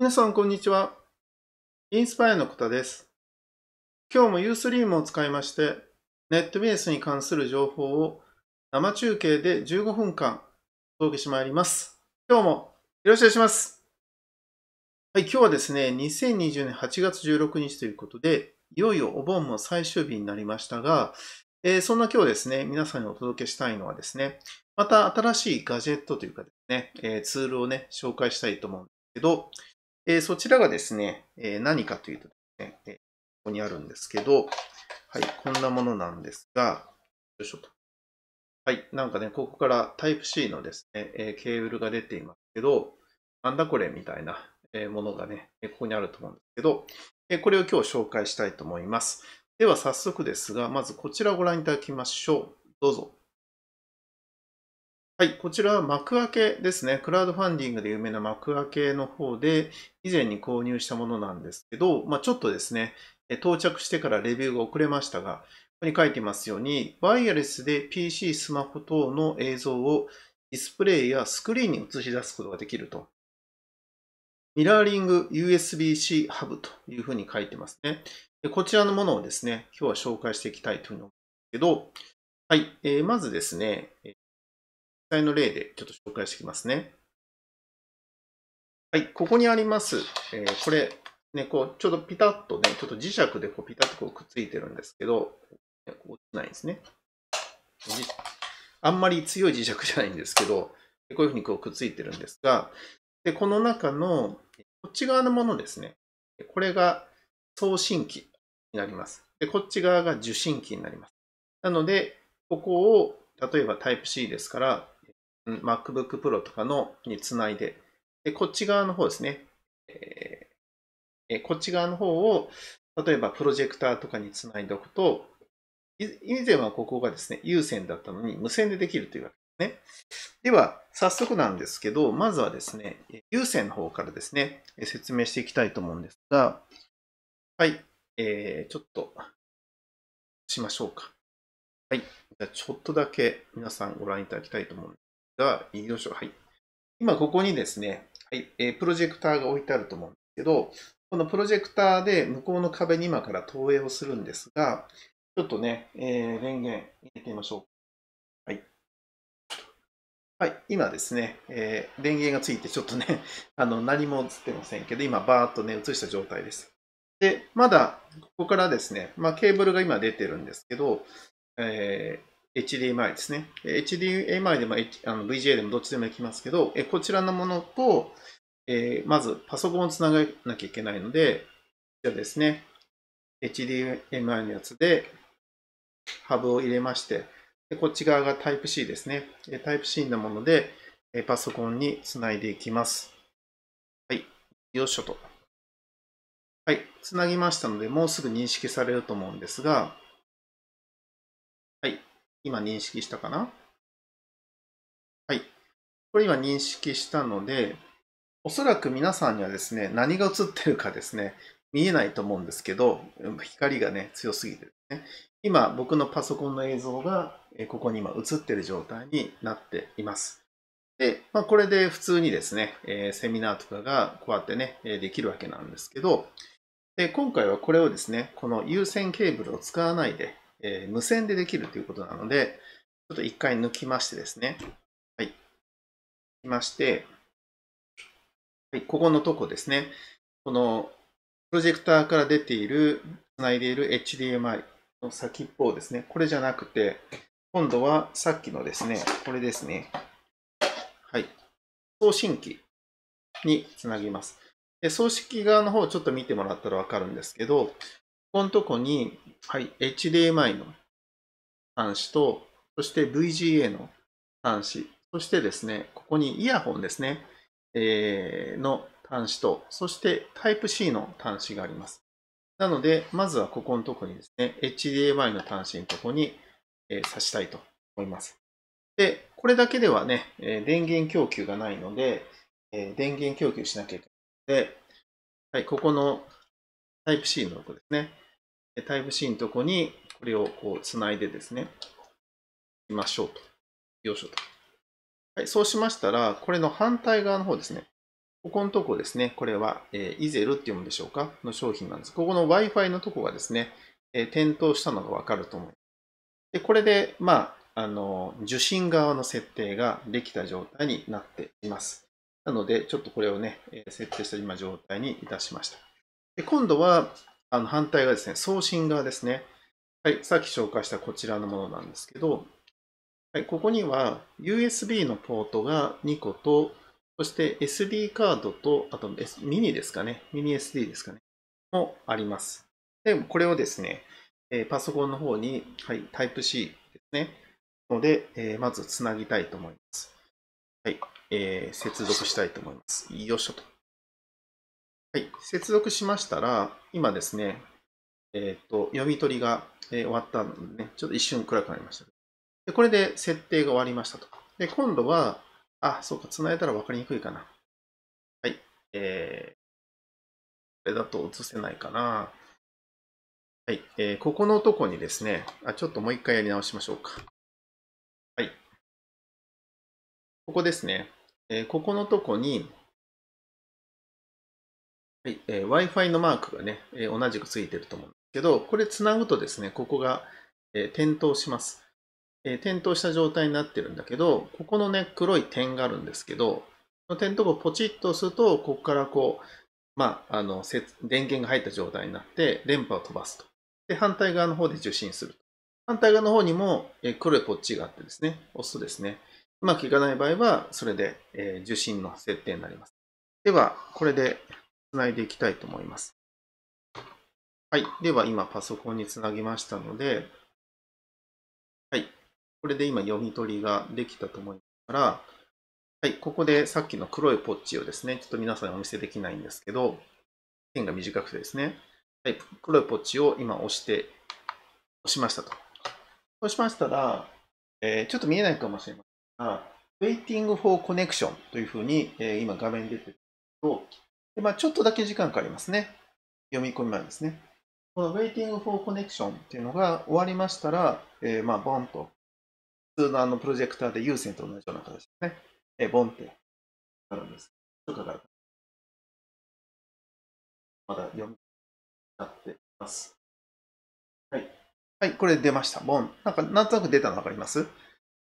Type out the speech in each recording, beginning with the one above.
皆さん、こんにちは。インスパイアのこたです。今日も Ustream を使いまして、ネットベースに関する情報を生中継で15分間お届けしてまいります。今日もよろしくお願いします。はい、今日はですね、2020年8月16日ということで、いよいよお盆も最終日になりましたが、えー、そんな今日ですね、皆さんにお届けしたいのはですね、また新しいガジェットというかですね、えー、ツールをね、紹介したいと思うんですけど、えそちらがですね、え何かというとですね、ここにあるんですけど、はい、こんなものなんですが、よいしょと。はい、なんかね、ここからタイプ C のですね、えケーブルが出ていますけど、なんだこれみたいなものがね、ここにあると思うんですけど、これを今日紹介したいと思います。では早速ですが、まずこちらをご覧いただきましょう。どうぞ。はい、こちらは幕開けですね。クラウドファンディングで有名な幕開けの方で、以前に購入したものなんですけど、まあ、ちょっとですね、到着してからレビューが遅れましたが、ここに書いてますように、ワイヤレスで PC、スマホ等の映像をディスプレイやスクリーンに映し出すことができると。ミラーリング USB-C ハブというふうに書いてますねで。こちらのものをですね、今日は紹介していきたいというふうに思うんですけど、はい、えー、まずですね、際の例でちょっと紹介していきますね。はい、ここにあります、えー、これ、ね、こう、ちょうどピタッとね、ちょっと磁石でこうピタッとこうくっついてるんですけど、落ちないですね。あんまり強い磁石じゃないんですけど、こういうふうにこうくっついてるんですが、でこの中のこっち側のものですね。これが送信機になります。でこっち側が受信機になります。なので、ここを、例えば Type-C ですから、MacBook Pro とかのにつないで、でこっち側の方ですね、えー、こっち側の方を、例えばプロジェクターとかにつないでおくと、以前はここがですね、有線だったのに無線でできるというわけですね。では、早速なんですけど、まずはですね、有線の方からですね、説明していきたいと思うんですが、はい、えー、ちょっと、しましょうか。はい、じゃちょっとだけ皆さんご覧いただきたいと思うんですでは、移動しょはい。今、ここにですね、はいえプロジェクターが置いてあると思うんですけど、このプロジェクターで向こうの壁に今から投影をするんですが、ちょっとね、えー、電源入れてみましょう。はい。はい、今ですね、えー、電源がついて、ちょっとね、あの何も映ってませんけど、今、バーッとね、映した状態です。で、まだ、ここからですね、まあ、ケーブルが今出てるんですけど、えー、HDMI ですね。HDMI でも、H、VGA でもどっちでもできますけど、えこちらのものと、えー、まずパソコンをつながなきゃいけないので、じゃあですね、HDMI のやつでハブを入れまして、でこっち側が Type-C ですね。Type-C のもので、えパソコンにつないでいきます。はい、よいしょと。はい、つなぎましたので、もうすぐ認識されると思うんですが、今認識したかなはい。これ今認識したので、おそらく皆さんにはですね、何が映ってるかですね、見えないと思うんですけど、光がね、強すぎてね。今、僕のパソコンの映像が、ここに今映ってる状態になっています。で、まあ、これで普通にですね、えセミナーとかがこうやってね、できるわけなんですけど、で今回はこれをですね、この有線ケーブルを使わないで、えー、無線でできるということなので、ちょっと一回抜きましてですね。はい。抜きまして、はい、ここのとこですね。このプロジェクターから出ている、つないでいる HDMI の先っぽをですね。これじゃなくて、今度はさっきのですね、これですね。はい。送信機につなぎます。で送信機側の方をちょっと見てもらったらわかるんですけど、ここのとこに、はい、HDMI の端子と、そして VGA の端子、そしてですね、ここにイヤホンですね、えー、の端子と、そして Type-C の端子があります。なので、まずはここのとこにですね、HDMI の端子のとこに、えー、挿したいと思います。で、これだけではね、えー、電源供給がないので、えー、電源供給しなきゃいけないので、はい、ここの Type-C のとこですね、タイプ C のとこに、これをこう、つないでですね、いましょうと。よいしょと。はい、そうしましたら、これの反対側の方ですね。ここのとこですね、これは、えー、イゼルって読むでしょうかの商品なんです。ここの Wi-Fi のとこがですね、えー、点灯したのがわかると思います。で、これで、まあ、あの、受信側の設定ができた状態になっています。なので、ちょっとこれをね、設定した今状態にいたしました。で今度は、あの反対側ですね、送信側ですね。はい、さっき紹介したこちらのものなんですけど、はい、ここには USB のポートが2個と、そして SD カードと、あと、S、ミニですかね、ミニ SD ですかね、もあります。で、これをですね、えパソコンの方に、はい、プ c ですね、ので、えまずつなぎたいと思います。はい、えー、接続したいと思います。よいしょと。はい、接続しましたら、今ですね、えっ、ー、と、読み取りが、えー、終わったのでね、ちょっと一瞬暗くなりました。で、これで設定が終わりましたと。で、今度は、あ、そうか、繋いだら分かりにくいかな。はい、えー、これだと映せないかな。はい、えー、ここのとこにですね、あ、ちょっともう一回やり直しましょうか。はい。ここですね。えー、ここのとこに、はい、えー、Wi-Fi のマークがね、えー、同じくついてると思うんですけど、これつなぐとですね、ここが、えー、点灯します、えー。点灯した状態になってるんだけど、ここのね、黒い点があるんですけど、この点灯とポチッと押すと、ここからこう、まあ、あの、電源が入った状態になって、電波を飛ばすと。で、反対側の方で受信する反対側の方にも、えー、黒いポッチがあってですね、押すとですね、うまくいかない場合は、それで、えー、受信の設定になります。では、これで、つないでいきたいと思います。はい。では今パソコンにつなぎましたので、はい。これで今読み取りができたと思いますから、はい。ここでさっきの黒いポッチをですね、ちょっと皆さんにお見せできないんですけど、線が短くてですね、はい。黒いポッチを今押して、押しましたと。そうしましたら、えー、ちょっと見えないかもしれませんが、Waiting for Connection というふうに、えー、今画面出てると、まあ、ちょっとだけ時間かかりますね。読み込み前ですね。この Waiting for Connection っていうのが終わりましたら、えー、まあ、ボンと、普通のあのプロジェクターで有線と同じような形ですね。えー、ボンってなるんです。ちょっとかかる。まだ読みなってます。はい。はい、これ出ました。ボン。なんか、なんとなく出たの分かります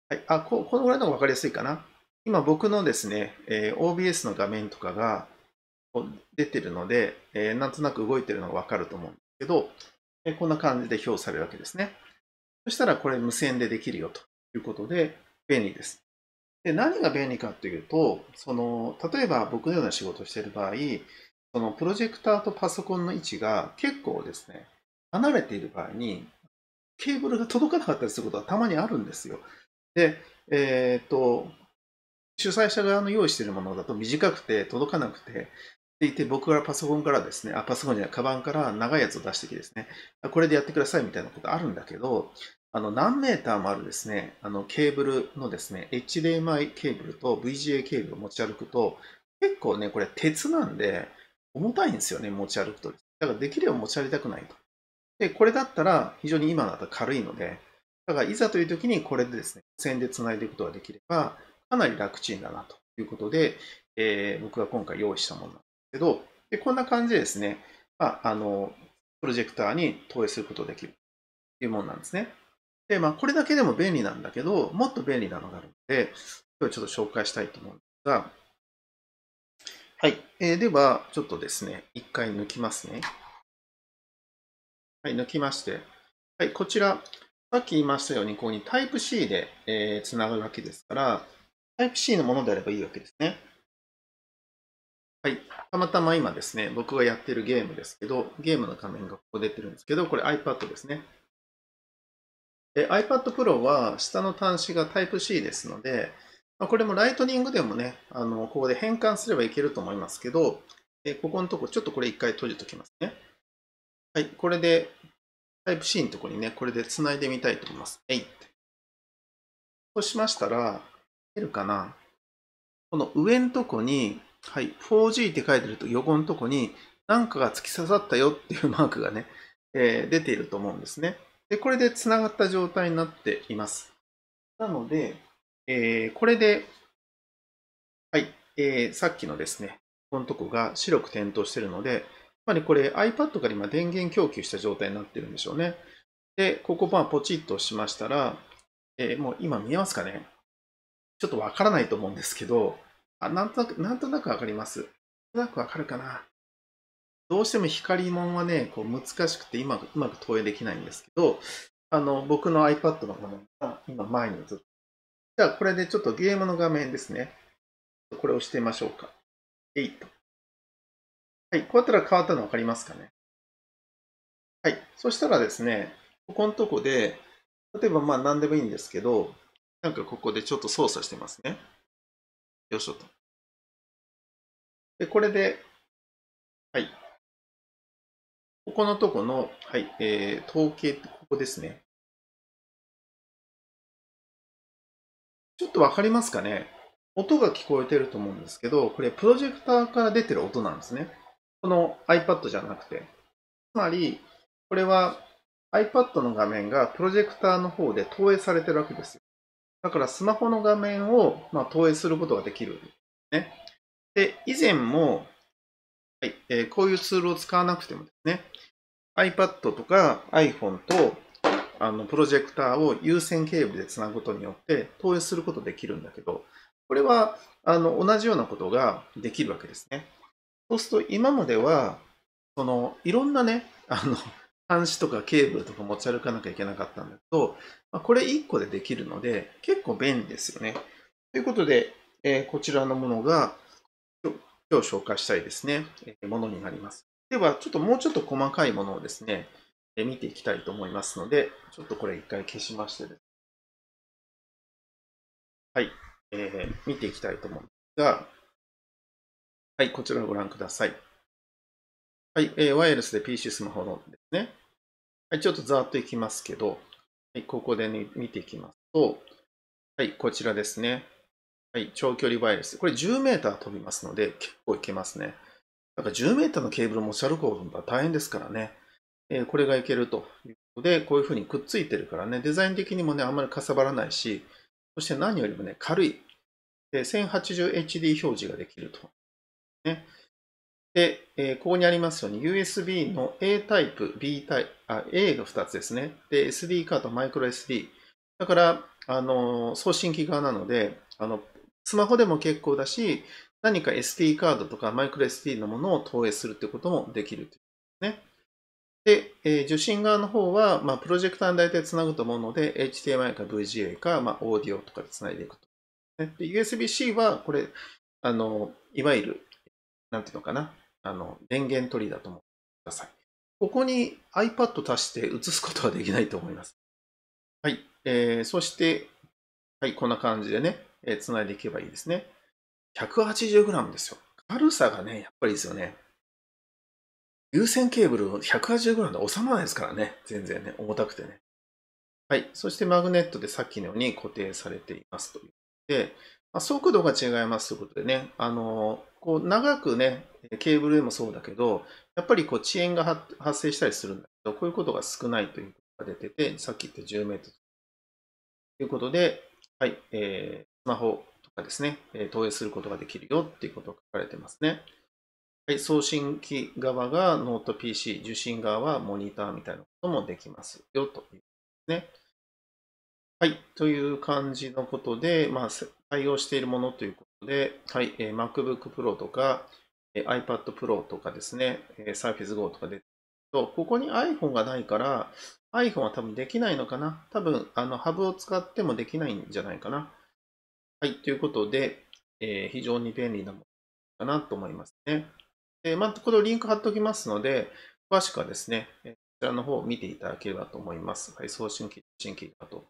はい。あ、ここのぐらいの方が分かりやすいかな。今僕のですね、えー、OBS の画面とかが、出てるので、えー、なんとなく動いてるのがわかると思うんですけど、えー、こんな感じで表されるわけですね。そしたらこれ無線でできるよということで便利です。で何が便利かというと、その例えば僕のような仕事をしている場合、そのプロジェクターとパソコンの位置が結構ですね、離れている場合に、ケーブルが届かなかったりすることはたまにあるんですよ。で、えー、っと、主催者側の用意しているものだと短くて届かなくて、いて、僕はパソコンからですね、あ、パソコンじゃない、カバンから長いやつを出してきてですね、これでやってくださいみたいなことあるんだけど、あの、何メーターもあるですね、あの、ケーブルのですね、HDMI ケーブルと VGA ケーブルを持ち歩くと、結構ね、これ鉄なんで、重たいんですよね、持ち歩くと。だからできれば持ち歩きたくないと。で、これだったら非常に今だとた軽いので、だからいざという時にこれでですね、線で繋いでいくことができれば、かなり楽ちんだなということで、えー、僕が今回用意したものけど、でこんな感じでですね、まあ、あの、プロジェクターに投影することができるというものなんですね。で、まあ、これだけでも便利なんだけど、もっと便利なのがあるので、今日ちょっと紹介したいと思うんですが、はい。えー、では、ちょっとですね、一回抜きますね。はい、抜きまして。はい、こちら、さっき言いましたように、ここに Type-C で、えー、つながるわけですから、Type-C のものであればいいわけですね。はい。たまたま今ですね、僕がやってるゲームですけど、ゲームの画面がここ出てるんですけど、これ iPad ですね。iPad Pro は下の端子が Type-C ですので、まこれもライトニングでもね、あのここで変換すればいけると思いますけど、えここのとこ、ちょっとこれ一回閉じときますね。はい、これで Type-C のとこにね、これで繋いでみたいと思います。えいって。そうしましたら、出るかなこの上のとこに、はい、4G って書いてると横のとこに何かが突き刺さったよっていうマークがね、えー、出ていると思うんですね。で、これでつながった状態になっています。なので、えー、これで、はい、えー、さっきのですね、このとこが白く点灯しているので、つまりこれ iPad から今電源供給した状態になってるんでしょうね。で、ここまあポチッとしましたら、えー、もう今見えますかねちょっとわからないと思うんですけど、あ、なんとなく、なんとなくわかります。なんとなくわかるかな。どうしても光もんはね、こう難しくて今うまく投影できないんですけど、あの、僕の iPad の画面が今前に映って。じゃあこれでちょっとゲームの画面ですね。これを押してみましょうか。えいと。はい、こうやったら変わったの分かりますかね。はい、そしたらですね、ここのとこで、例えばまあ何でもいいんですけど、なんかここでちょっと操作してますね。よいしょと。で、これで、はい。ここのとこの、はい、えー、統計ってここですね。ちょっとわかりますかね音が聞こえてると思うんですけど、これプロジェクターから出てる音なんですね。この iPad じゃなくて。つまり、これは iPad の画面がプロジェクターの方で投影されてるわけですよ。だからスマホの画面を、まあ、投影することができる。ね。で、以前も、はいえー、こういうツールを使わなくてもですね、iPad とか iPhone とあのプロジェクターを有線ケーブルでつなぐことによって投影することできるんだけど、これはあの同じようなことができるわけですね。そうすると今までは、そのいろんなね、あの端子とかケーブルとか持ち歩かなきゃいけなかったんだけど、まあ、これ1個でできるので、結構便利ですよね。ということで、えー、こちらのものが、今日紹介したいですね、えものになります。では、ちょっともうちょっと細かいものをですね、え見ていきたいと思いますので、ちょっとこれ一回消しましてです、ね、はい、えー、見ていきたいと思うんですが、はい、こちらをご覧ください。はい、えー、ワイヤレスで PC スマホのですね、はい、ちょっとざーっといきますけど、はい、ここで、ね、見ていきますと、はい、こちらですね。はい、長距離バイアス。これ10メーター飛びますので、結構いけますね。だから10メーターのケーブル持ち歩くのは大変ですからね。えー、これがいけるということで、こういうふうにくっついてるからね、デザイン的にもね、あんまりかさばらないし、そして何よりもね、軽い。で、1080HD 表示ができると。ね。で、えー、ここにありますように USB の A タイプ、B タイプ、A が2つですね。で、SD カード、マイクロ SD。だから、あのー、送信機側なので、あの、スマホでも結構だし、何か SD カードとかマイクロ SD のものを投影するってこともできるというね。で、えー、受信側の方は、まあ、プロジェクターに大体つなぐと思うので、HDMI か VGA か、まあ、オーディオとかでつないでいくと。ね、USB-C は、これ、あの、いわゆる、なんていうのかな、あの、電源取りだと思ってください。ここに iPad 足して映すことはできないと思います。はい。えー、そして、はい、こんな感じでね、えー、繋いでいけばいいですね。180g ですよ。軽さがね、やっぱりですよね。有線ケーブル 180g で収まらないですからね。全然ね、重たくてね。はい。そしてマグネットでさっきのように固定されていますとあ、速度が違いますということでね、あのこう長くね、ケーブルでもそうだけど、やっぱりこう遅延が発生したりするんだけど、こういうことが少ないということが出てて、さっき言った10メートルということで、はい、えー、スマホとかですね、投影することができるよっていうことが書かれてますね。はい、送信機側がノート PC、受信側はモニターみたいなこともできますよということですね。はい、という感じのことで、まあ、対応しているものということで、はい、えー、MacBook Pro とか、えー、iPad Pro とかですね、えー、Surface Go とかで、ここに iPhone がないから、iPhone は多分できないのかな多分、あの、ハブを使ってもできないんじゃないかなはい、ということで、えー、非常に便利なものかなと思いますね。えー、また、これをリンク貼っておきますので、詳しくはですね、こちらの方を見ていただければと思います。はい、送信機、新信機だと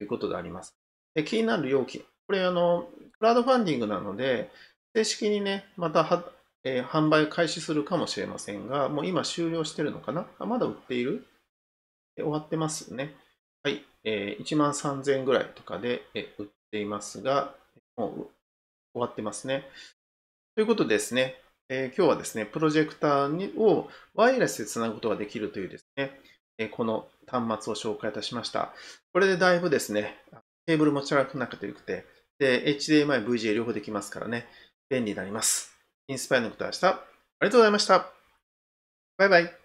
いうことであります。で気になる容器、これあの、クラウドファンディングなので、正式にね、または、えー、販売開始するかもしれませんが、もう今終了してるのかなあまだ売っている終わってますね。はい。えー、1万3000円ぐらいとかで、えー、売っていますが、もう終わってますね。ということでですね、えー、今日はですね、プロジェクターにをワイヤレスでつなぐことができるというですね、えー、この端末を紹介いたしました。これでだいぶですね、テーブル持ち歩かなくてよくて、で、HDMI、VGA 両方できますからね、便利になります。インスパイのことは明日。ありがとうございました。バイバイ。